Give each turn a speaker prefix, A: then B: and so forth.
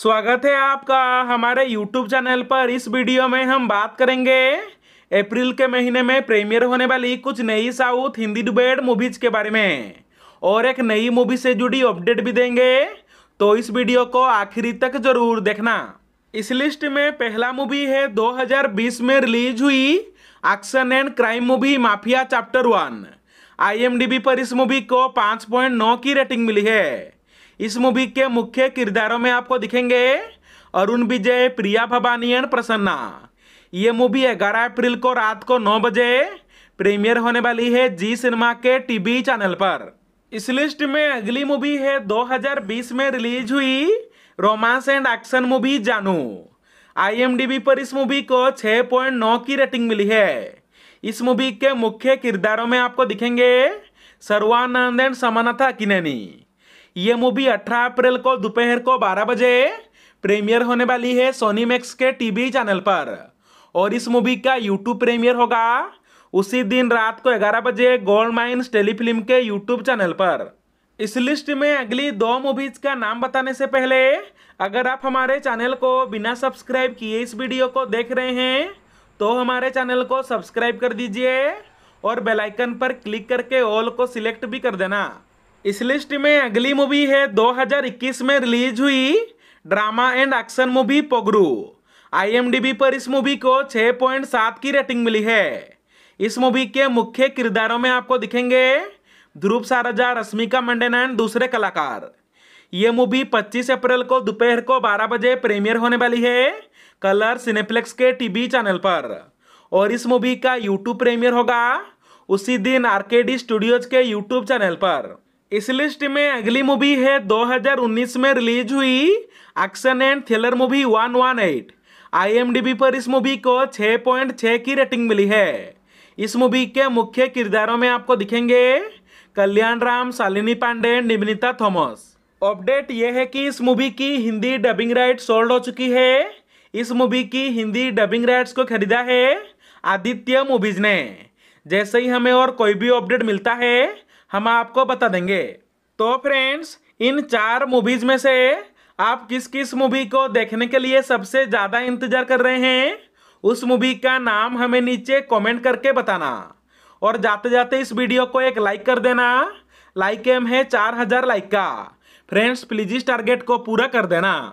A: स्वागत है आपका हमारे YouTube चैनल पर इस वीडियो में हम बात करेंगे अप्रैल के महीने में प्रीमियर होने वाली कुछ नई साउथ हिंदी डुबेड मूवीज़ के बारे में और एक नई मूवी से जुड़ी अपडेट भी देंगे तो इस वीडियो को आखिरी तक जरूर देखना इस लिस्ट में पहला मूवी है 2020 में रिलीज हुई action and crime movie Mafia chapter one आई पर इस मूवी को पाँच की रेटिंग मिली है इस मूवी के मुख्य किरदारों में आपको दिखेंगे अरुण विजय प्रिया भवानी एंड प्रसन्ना ये मूवी ग्यारह अप्रैल को रात को नौ बजे प्रीमियर होने वाली है जी सिनेमा के टीवी चैनल पर इस लिस्ट में अगली मूवी है 2020 में रिलीज हुई romance and action movie Jaanu IMDb पर इस मूवी को 6.9 की रेटिंग मिली है इस मूवी के मुख्य किरदारों में आपको दिखेंगे सर्वानंद एंड समानता किनैनी ये मूवी 18 अप्रैल को दोपहर को 12 बजे प्रीमियर होने वाली है सोनी मैक्स के टीवी चैनल पर और इस मूवी का यूट्यूब प्रीमियर होगा उसी दिन रात को 11 बजे गोल्ड माइन्स टेलीफिल्म के यूट्यूब चैनल पर इस लिस्ट में अगली दो मूवीज का नाम बताने से पहले अगर आप हमारे चैनल को बिना सब्सक्राइब किए इस वीडियो को देख रहे हैं तो हमारे चैनल को सब्सक्राइब कर दीजिए और बेल आइकन पर क्लिक करके ऑल को सिलेक्ट भी कर देना इस लिस्ट में अगली मूवी है 2021 में रिलीज हुई drama and action movie Pogaru आई पर इस मूवी को 6.7 की रेटिंग मिली है इस मूवी के मुख्य किरदारों में आपको दिखेंगे ध्रुव साराजा रश्मिका मंडन एंड दूसरे कलाकार ये मूवी 25 अप्रैल को दोपहर को 12 बजे प्रीमियर होने वाली है कलर सिनेप्लेक्स के टीवी चैनल पर और इस मूवी का यूट्यूब प्रीमियर होगा उसी दिन आरकेडी स्टूडियोज के यूट्यूब चैनल पर इस लिस्ट में अगली मूवी है 2019 में रिलीज हुई action and thriller movie 118 IMDb पर इस मूवी को 6.6 की रेटिंग मिली है इस मूवी के मुख्य किरदारों में आपको दिखेंगे कल्याण राम शालिनी पांडे निवनिता थॉमस अपडेट यह है कि इस मूवी की हिंदी डबिंग राइट सोल्ड हो चुकी है इस मूवी की हिंदी डबिंग राइट्स को खरीदा है आदित्य मूवीज ने जैसे ही हमें और कोई भी अपडेट मिलता है हम आपको बता देंगे तो फ्रेंड्स इन चार मूवीज में से आप किस किस मूवी को देखने के लिए सबसे ज़्यादा इंतजार कर रहे हैं उस मूवी का नाम हमें नीचे कमेंट करके बताना और जाते जाते इस वीडियो को एक लाइक कर देना लाइक एम है चार हजार लाइक का फ्रेंड्स प्लीज इस टारगेट को पूरा कर देना